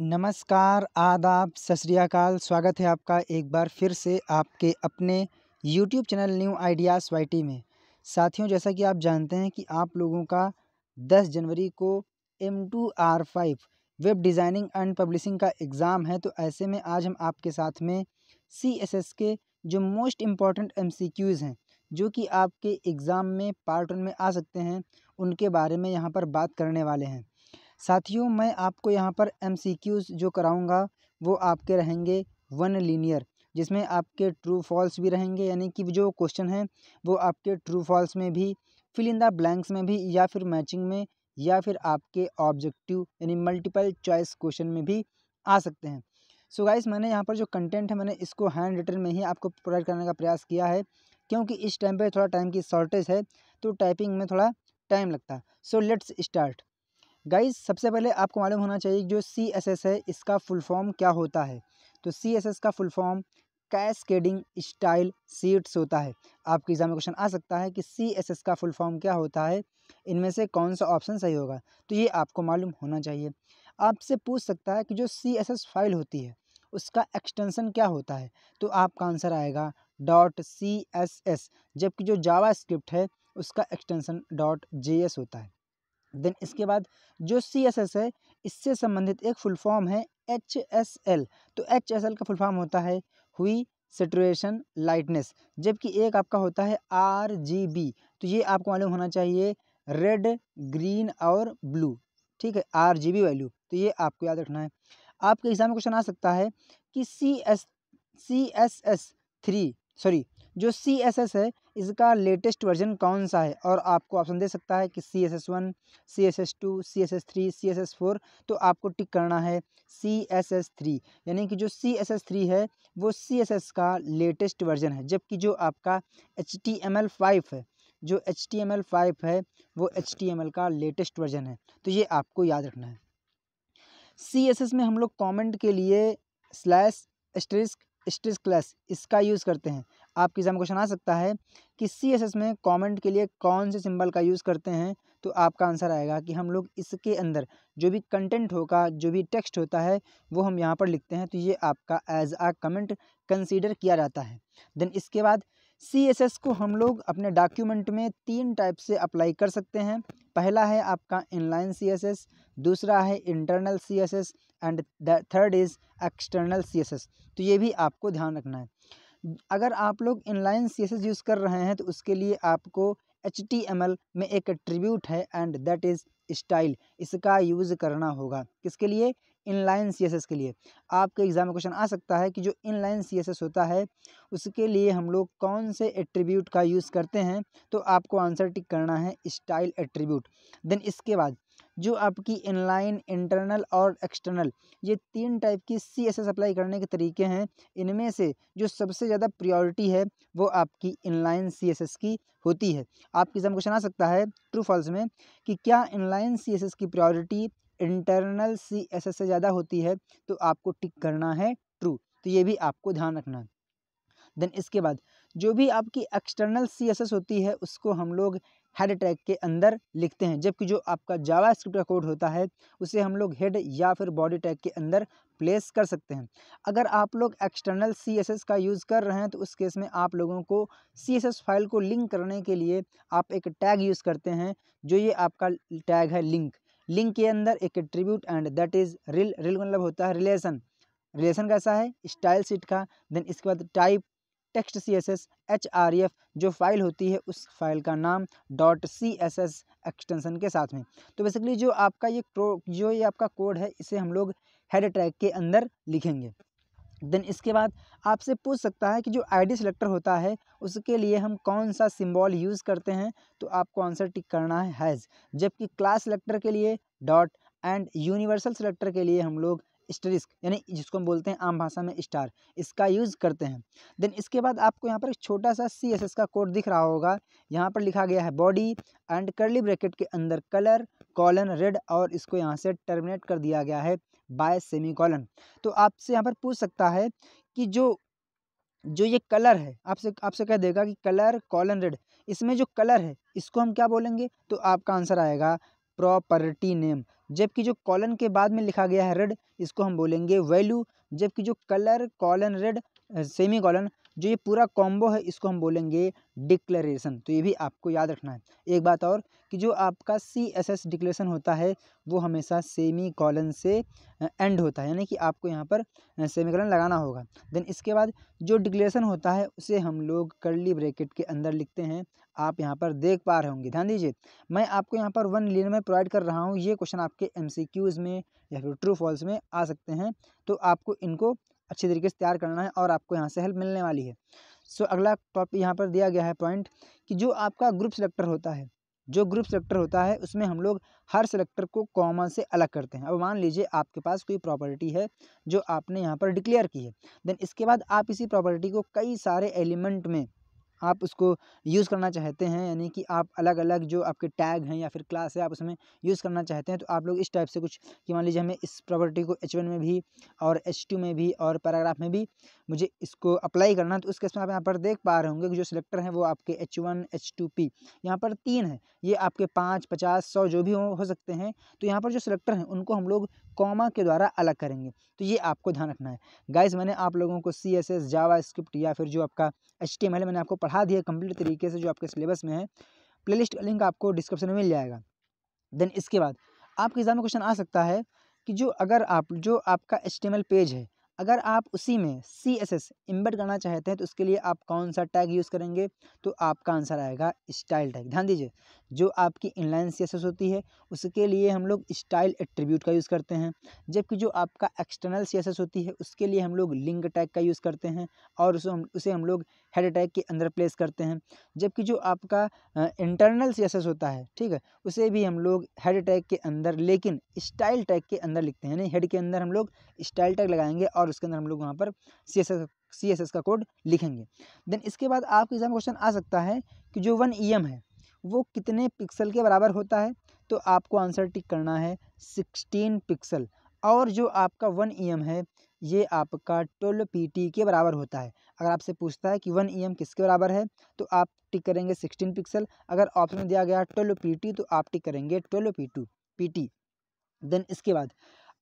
नमस्कार आदाब सत स्वागत है आपका एक बार फिर से आपके अपने YouTube channel new ideas Y में साथियों जैसा कि आप जानते हैं कि आप लोगों का 10 जनवरी को M two R five web designing and publishing का एग्ज़ाम है तो ऐसे में आज हम आपके साथ में सी एस एस के जो most important M C Qs हैं जो कि आपके एग्ज़ाम में पार्ट वन में आ सकते हैं उनके बारे में यहाँ पर बात करने वाले हैं साथियों मैं आपको यहाँ पर एम सी क्यूज़ जो कराऊँगा वो आपके रहेंगे वन लीनियर जिसमें आपके ट्रू फॉल्स भी रहेंगे यानी कि जो क्वेश्चन हैं वो आपके ट्रू फॉल्स में भी फिल इन द ब्लैंक्स में भी या फिर मैचिंग में या फिर आपके ऑब्जेक्टिव यानी मल्टीपल चॉइस क्वेश्चन में भी आ सकते हैं सो so गाइस मैंने यहाँ पर जो कंटेंट है मैंने इसको हैंड रिटर्न में ही आपको प्रोवाइड करने का प्रयास किया है क्योंकि इस टाइम पर थोड़ा टाइम की शॉर्टेज है तो टाइपिंग में थोड़ा टाइम लगता है सो लेट्स स्टार्ट गाइस सबसे पहले आपको मालूम होना चाहिए जो सी एस एस है इसका फुल फॉर्म क्या होता है तो सी एस एस का full form cascading style sheets होता है आपके एग्जाम में क्वेश्चन आ सकता है कि सी एस एस का फुल फॉर्म क्या होता है इनमें से कौन सा ऑप्शन सही होगा तो ये आपको मालूम होना चाहिए आपसे पूछ सकता है कि जो सी एस एस फाइल होती है उसका एक्सटेंसन क्या होता है तो आपका आंसर आएगा डॉट सी एस एस जबकि जो जावा स्क्रिप्ट है उसका एक्सटेंसन डॉट जे एस होता है देन इसके बाद जो सी एस एस है इससे संबंधित एक फुल फॉर्म है एच एस एल तो एच एस एल का फुल फॉर्म होता है हुई सेटुरेशन लाइटनेस जबकि एक आपका होता है आर जी बी तो ये आपको मालूम होना चाहिए रेड ग्रीन और ब्लू ठीक है आर जी बी वैल्यू तो ये आपको याद रखना है आपके एग्जाम में क्वेश्चन आ सकता है कि C S C S S three sorry जो सी एस एस है इसका लेटेस्ट वर्जन कौन सा है और आपको ऑप्शन दे सकता है कि C S S one C S S two C S S three C S S four तो आपको टिक करना है सी एस एस थ्री यानी कि जो सी एस एस थ्री है वो सी एस एस का लेटेस्ट वर्जन है जबकि जो आपका H T M L five है जो H T M L five है वो एच टी एम एल का लेटेस्ट वर्जन है तो ये आपको याद रखना है सी एस एस में हम लोग कॉमेंट के लिए स्लैश स्ट्रिस्क स्ट्रिस्क क्लैश इसका यूज़ करते हैं आपके एग्ज़ाम क्वेश्चन आ सकता है कि सी एस एस में कमेंट के लिए कौन से सिंबल का यूज़ करते हैं तो आपका आंसर आएगा कि हम लोग इसके अंदर जो भी कंटेंट होगा जो भी टेक्स्ट होता है वो हम यहाँ पर लिखते हैं तो ये आपका एज आ कमेंट कंसीडर किया जाता है देन इसके बाद सी एस एस को हम लोग अपने डॉक्यूमेंट में तीन टाइप से अप्लाई कर सकते हैं पहला है आपका इनलाइन सी एस एस दूसरा है internal C S S and third is external C S S तो ये भी आपको ध्यान रखना है अगर आप लोग inline C S S use कर रहे हैं तो उसके लिए आपको एच टी एम एल में एक ट्रिब्यूट है एंड दैट इज़ स्टाइल इसका यूज़ करना होगा किसके लिए इनलाइन सी एस एस के लिए आपके एग्ज़ाम में क्वेश्चन आ सकता है कि जो इनलाइन सी एस एस होता है उसके लिए हम लोग कौन से एट्रीब्यूट का यूज़ करते हैं तो आपको आंसर टिक करना है स्टाइल एट्रीब्यूट देन इसके बाद जो आपकी इनलाइन इंटरनल और एक्सटर्नल ये तीन टाइप की सी एस एस अप्लाई करने के तरीके हैं इनमें से जो सबसे ज़्यादा प्रियोरिटी है वो आपकी इनलाइन सी एस एस की होती है आपके एग्जाम क्वेश्चन आ सकता है ट्रू फॉल्स में कि क्या इनलाइन सी एस एस की priority internal C S S से ज़्यादा होती है तो आपको टिक करना है ट्रू तो ये भी आपको ध्यान रखना है देन इसके बाद जो भी आपकी एक्सटर्नल सी एस एस होती है उसको हम लोग हेड टैग के अंदर लिखते हैं जबकि जो आपका जावा स्क्रिप्ट का कोड होता है उसे हम लोग हेड या फिर बॉडी टैग के अंदर प्लेस कर सकते हैं अगर आप लोग एक्सटर्नल सी एस एस का यूज़ कर रहे हैं तो उस केस में आप लोगों को सी एस एस फाइल को लिंक करने के लिए आप एक टैग यूज़ करते हैं जो ये आपका टैग है लिंक लिंक के अंदर एक attribute and that is rel rel मतलब होता है रिलेशन रिलेशन कैसा है स्टाइल सीट का देन इसके बाद type text C S S H R F जो फाइल होती है उस फाइल का नाम dot C S S extension के साथ में तो बेसिकली जो आपका ये प्रो जो ये आपका कोड है इसे हम लोग हेड ट्रैक के अंदर लिखेंगे देन इसके बाद आपसे पूछ सकता है कि जो आईडी सिलेक्टर होता है उसके लिए हम कौन सा सिंबल यूज़ करते हैं तो आपको आंसर टिक करना है हैज़ जबकि क्लास सिलेक्टर के लिए डॉट एंड यूनिवर्सल सिलेक्टर के लिए हम लोग स्टरिस्क यानी जिसको हम बोलते हैं आम भाषा में स्टार इसका यूज़ करते हैं देन इसके बाद आपको यहाँ पर एक छोटा सा सी एस एस का कोड दिख रहा होगा यहाँ पर लिखा गया है बॉडी एंड करली ब्रैकेट के अंदर कलर कॉलन रेड और इसको यहाँ से टर्मिनेट कर दिया गया है बाय सेमी कॉलन तो आपसे यहाँ पर पूछ सकता है कि जो जो ये कलर है आपसे आपसे कह देगा कि कलर कॉलन रेड इसमें जो कलर है इसको हम क्या बोलेंगे तो आपका आंसर आएगा प्रॉपर्टी नेम जबकि जो कॉलन के बाद में लिखा गया है रेड इसको हम बोलेंगे वैल्यू जबकि जो colour colon red semicolon जो ये पूरा कॉम्बो है इसको हम बोलेंगे डिक्लेरेशन तो ये भी आपको याद रखना है एक बात और कि जो आपका सी एस एस डिक्लेरेशन होता है वो हमेशा सेमी कॉलन से एंड होता है यानी कि आपको यहाँ पर सेमी कॉलन लगाना होगा देन इसके बाद जो डिक्लेरेशन होता है उसे हम लोग करली ब्रैकेट के अंदर लिखते हैं आप यहाँ पर देख पा रहे होंगे ध्यान दीजिए मैं आपको यहाँ पर वन लीन में प्रोवाइड कर रहा हूँ ये क्वेश्चन आपके एम में या फिर ट्रू फॉल्स में आ सकते हैं तो आपको इनको अच्छे तरीके से तैयार करना है और आपको यहाँ से हेल्प मिलने वाली है सो अगला टॉपिक यहाँ पर दिया गया है पॉइंट कि जो आपका ग्रुप सेलेक्टर होता है जो ग्रुप सेलेक्टर होता है उसमें हम लोग हर सेलेक्टर को कॉमन से अलग करते हैं अब मान लीजिए आपके पास कोई प्रॉपर्टी है जो आपने यहाँ पर डिक्लेयर की है देन इसके बाद आप इसी प्रॉपर्टी को कई सारे एलिमेंट में आप उसको यूज़ करना चाहते हैं यानी कि आप अलग अलग जो आपके टैग हैं या फिर क्लास है आप उसमें यूज़ करना चाहते हैं तो आप लोग इस टाइप से कुछ कि मान लीजिए हमें इस प्रॉपर्टी को एच में भी और एच में भी और पैराग्राफ में भी मुझे इसको अप्लाई करना तो उस केस में आप यहाँ पर देख पा रहे होंगे कि जो सिलेक्टर हैं वो आपके H one H two P यहाँ पर तीन है ये आपके पाँच पचास सौ जो भी हो, हो सकते हैं तो यहाँ पर जो सिलेक्टर हैं उनको हम लोग कॉमा के द्वारा अलग करेंगे तो ये आपको ध्यान रखना है गाइज मैंने आप लोगों को C S S JavaScript या फिर जो आपका एच टी एम एल मैंने आपको पढ़ा दिया कंप्लीट तरीके से जो आपके सिलेबस में है प्ले का लिंक आपको डिस्क्रिप्शन में मिल जाएगा देन इसके बाद आपके एग्जाम में क्वेश्चन आ सकता है कि जो अगर आप जो आपका H T M L page है अगर आप उसी में सी एस एस इम्बेड करना चाहते हैं तो उसके लिए आप कौन सा टैग यूज़ करेंगे तो आपका आंसर आएगा स्टाइल टैग ध्यान दीजिए जो आपकी इनलाइन सी एस एस होती है उसके लिए हम लोग स्टाइल एट्रीब्यूट का यूज़ करते हैं जबकि जो आपका एक्सटर्नल सी एस एस होती है उसके लिए हम लोग लिंक टैग का यूज़ करते हैं और उसे हम उसे हम लोग हेड टैग के अंदर प्लेस करते हैं जबकि जो आपका इंटरनल सी एस एस होता है ठीक है उसे भी हम लोग हेड टैग के अंदर लेकिन स्टाइल टैग के अंदर लिखते हैं यानी हेड के अंदर हम लोग स्टाइल टैग लगाएंगे और और उसके अंदर हम लोग वहाँ पर C S S C S S का कोड लिखेंगे देन इसके बाद आपके एग्जाम क्वेश्चन आ सकता है कि जो वन ई एम है वो कितने पिक्सल के बराबर होता है तो आपको आंसर टिक करना है सिक्सटीन पिक्सल और जो आपका वन ई एम है ये आपका ट्वेल्व पी टी के बराबर होता है अगर आपसे पूछता है कि वन ई एम किसके बराबर है तो आप टिक करेंगे सिक्सटीन पिक्सल अगर ऑप्शन दिया गया ट्वेल्व पी टी तो आप टिक करेंगे twelve P two P T then इसके बाद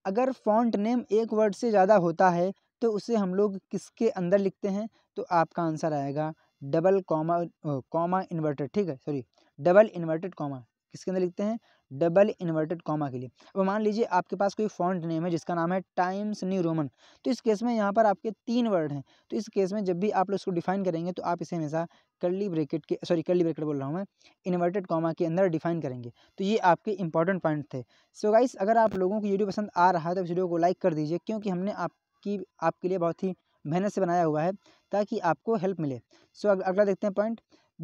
अगर फ़ॉन्ट नेम एक वर्ड से ज़्यादा होता है तो उसे हम लोग किसके अंदर लिखते हैं तो आपका आंसर आएगा डबल कॉमा कॉमा इन्वर्टेड ठीक है सॉरी डबल इन्वर्टेड कॉमा किसके अंदर लिखते हैं डबल इन्वर्टेड कॉमा के लिए अब मान लीजिए आपके पास कोई फॉन्ट नेम है जिसका नाम है टाइम्स न्यू रोमन तो इस केस में यहाँ पर आपके तीन वर्ड हैं तो इस केस में जब भी आप लोग इसको डिफाइन करेंगे तो आप इसे हमेशा कर्ली ब्रेकेट के सॉरी कर्ली ब्रेकेट बोल रहा हूँ मैं इन्वर्टेड कॉमा के अंदर डिफाइन करेंगे तो ये आपके इंपॉर्टेंट पॉइंट थे सो so गाइस अगर आप लोगों को वीडियो पसंद आ रहा है तो वीडियो को लाइक कर दीजिए क्योंकि हमने आपकी आपके लिए बहुत ही मेहनत से बनाया हुआ है ताकि आपको हेल्प मिले सो so, अगला देखते हैं पॉइंट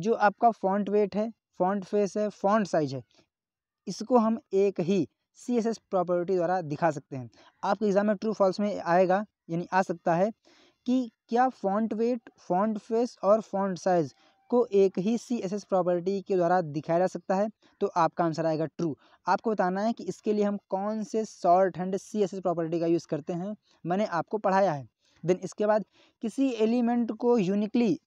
जो आपका फॉन्ट वेट है फॉन्ट फेस है फॉन्ट साइज है इसको हम एक ही सी एस एस प्रॉपर्टी द्वारा दिखा सकते हैं आपके एग्ज़ाम में ट्रू फॉल्स में आएगा यानी आ सकता है कि क्या फॉन्ट वेट फॉन्ट फेस और फॉन्ट साइज़ को एक ही सी एस एस प्रॉपर्टी के द्वारा दिखाया जा सकता है तो आपका आंसर आएगा ट्रू आपको बताना है कि इसके लिए हम कौन से shorthand C S S property का यूज़ करते हैं मैंने आपको पढ़ाया है देन इसके बाद किसी एलिमेंट को यूनिकली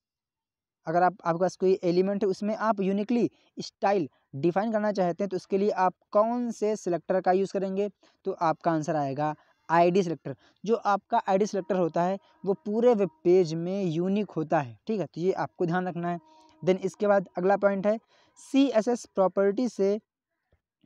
अगर आप आपके पास कोई एलिमेंट है उसमें आप यूनिकली स्टाइल डिफाइन करना चाहते हैं तो उसके लिए आप कौन से सिलेक्टर का यूज़ करेंगे तो आपका आंसर आएगा आईडी सिलेक्टर जो आपका आईडी सिलेक्टर होता है वो पूरे वेब पेज में यूनिक होता है ठीक है तो ये आपको ध्यान रखना है देन इसके बाद अगला पॉइंट है सी एस एस प्रॉपर्टी से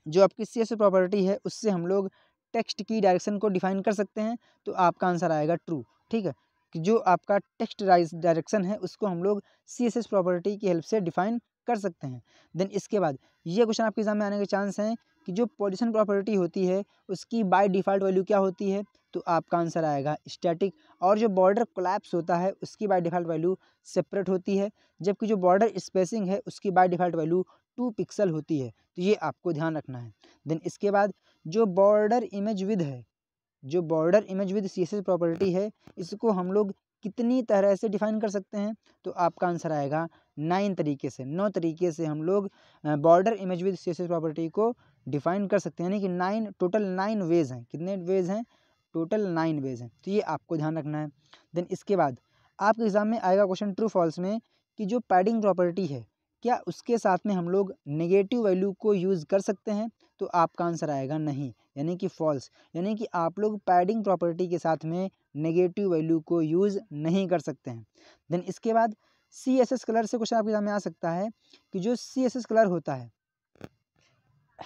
जो आपकी सी एस एस प्रॉपर्टी है उससे हम लोग टेक्स्ट की डायरेक्शन को डिफाइन कर सकते हैं तो आपका आंसर आएगा ट्रू ठीक है कि जो आपका टेक्स्ट डायरेक्शन है उसको हम लोग सी एस एस प्रॉपर्टी की हेल्प से डिफाइन कर सकते हैं देन इसके बाद ये क्वेश्चन आपके एग्जाम में आने के चांस हैं कि जो पोजिशन प्रॉपर्टी होती है उसकी बाय डिफ़ॉल्ट वैल्यू क्या होती है तो आपका आंसर आएगा स्टैटिक और जो बॉर्डर कोलैप्स होता है उसकी बाय डिफ़ॉल्ट वैल्यू सेपरेट होती है जबकि जो बॉर्डर स्पेसिंग है उसकी by default value two pixel होती है तो ये आपको ध्यान रखना है देन इसके बाद जो बॉर्डर इमेज विद है जो border image width C property है इसको हम लोग कितनी तरह से डिफाइन कर सकते हैं तो आपका आंसर आएगा नाइन तरीके से नौ तरीके से हम लोग border image width C property को डिफाइन कर सकते हैं यानी कि नाइन टोटल नाइन वेज हैं कितने वेज हैं टोटल नाइन वेज हैं तो ये आपको ध्यान रखना है देन इसके बाद आपके एग्ज़ाम में आएगा क्वेश्चन ट्रू फॉल्स में कि जो पैडिंग प्रॉपर्टी है क्या उसके साथ में हम लोग नेगेटिव वैल्यू को यूज़ कर सकते हैं तो आपका आंसर आएगा नहीं यानी कि फॉल्स यानी कि आप लोग पैडिंग प्रॉपर्टी के साथ में नेगेटिव वैल्यू को यूज़ नहीं कर सकते हैं देन इसके बाद सी एस एस कलर से क्वेश्चन आपके सामने आ सकता है कि जो सी एस एस कलर होता है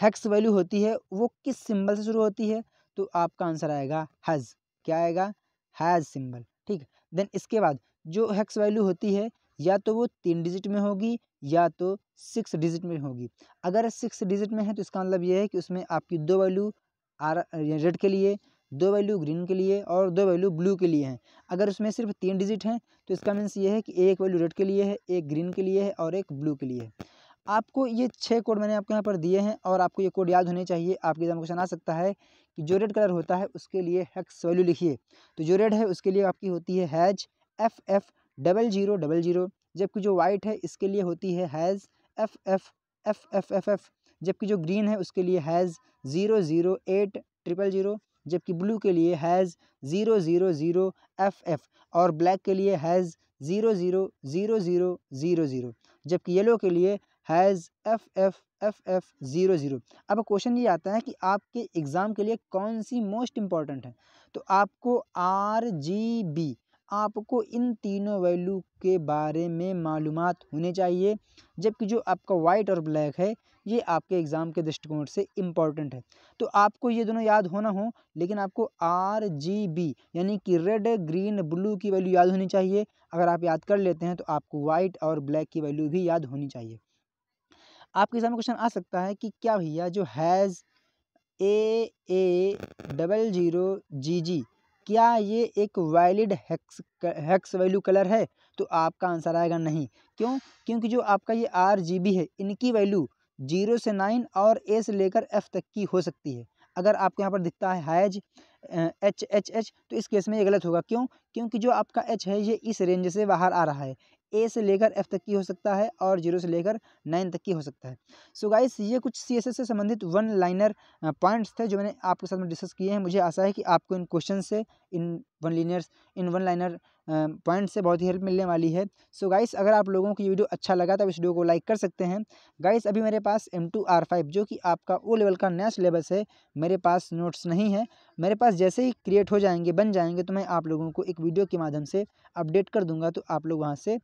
हेक्स वैल्यू होती है वो किस सिंबल से शुरू होती है तो आपका आंसर आएगा हैज़ क्या आएगा हैज़ सिंबल ठीक देन इसके बाद जो हैक्स वैल्यू होती है या तो वो तीन डिजिट में होगी या तो सिक्स डिजिट में होगी अगर सिक्स डिजिट में है तो इसका मतलब ये है कि उसमें आपकी दो वैल्यू आर रेड के लिए दो वैल्यू ग्रीन के लिए और दो वैल्यू ब्लू के लिए हैं अगर उसमें सिर्फ तीन डिजिट हैं तो इसका मीन्स ये है कि एक वैल्यू रेड के लिए है एक ग्रीन के लिए है और एक ब्लू के लिए है आपको ये छः कोड मैंने आपको यहाँ पर दिए हैं और आपको ये कोड याद होने चाहिए आपके एग्जाम क्वेश्चन आ सकता है कि जो रेड कलर होता है उसके लिए हेक्स वैल्यू लिखिए तो जो रेड है उसके लिए आपकी होती है hash F F double zero double zero जबकि जो वाइट है इसके लिए होती है hash F F F F F F जबकि जो ग्रीन है उसके लिए hash zero zero eight triple zero जबकि ब्लू के लिए hash zero zero zero F F और ब्लैक के लिए hash zero zero zero zero zero zero जबकि येलो के लिए hash F F F F zero zero अब क्वेश्चन ये आता है कि आपके एग्ज़ाम के लिए कौन सी मोस्ट इम्पॉर्टेंट है तो आपको आर जी बी आपको इन तीनों वैल्यू के बारे में मालूम होने चाहिए जबकि जो आपका वाइट और ब्लैक है ये आपके एग्ज़ाम के दृष्टिकोण से इम्पॉर्टेंट है तो आपको ये दोनों याद होना हो लेकिन आपको आर जी बी यानी कि रेड ग्रीन ब्लू की वैल्यू याद होनी चाहिए अगर आप याद कर लेते हैं तो आपको वाइट और ब्लैक की वैल्यू भी याद होनी चाहिए आपके एग्जाम में क्वेश्चन आ सकता है कि क्या भैया जो hash A A double zero G G क्या ये एक valid hex hex value colour है तो आपका आंसर आएगा नहीं क्यों क्योंकि जो आपका ये आर जी बी है इनकी वैल्यू जीरो से नाइन और ए से लेकर एफ़ तक की हो सकती है अगर आपके यहाँ पर दिखता है हैज़ एच एच एच तो इस केस में ये गलत होगा क्यों क्योंकि जो आपका एच है ये इस रेंज से बाहर आ रहा है ए से लेकर एफ़ तक की हो सकता है और जीरो से लेकर नाइन तक की हो सकता है सो so गाइस ये कुछ सी एस एस से संबंधित वन लाइनर पॉइंट्स थे जो मैंने आपके साथ में डिस्कस किए हैं मुझे आशा है कि आपको इन क्वेश्चन से इन वन लीनियर्स इन वन लाइनर पॉइंट से बहुत ही हेल्प मिलने वाली है सो so गाइस अगर आप लोगों को ये वीडियो अच्छा लगा तो इस वीडियो को लाइक कर सकते हैं गाइस अभी मेरे पास एम टू आर फाइव जो कि आपका ओ लेवल का नया सिलेबस है मेरे पास नोट्स नहीं है मेरे पास जैसे ही क्रिएट हो जाएंगे बन जाएंगे तो मैं आप लोगों को एक वीडियो के माध्यम से अपडेट कर दूँगा तो आप लोग वहाँ से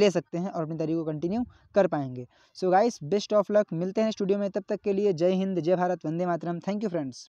ले सकते हैं और अपनी तैयारी को कंटिन्यू कर पाएंगे so guys best of luck मिलते हैं स्टूडियो में तब तक के लिए जय हिंद जय भारत वंदे मातरम थैंक यू फ्रेंड्स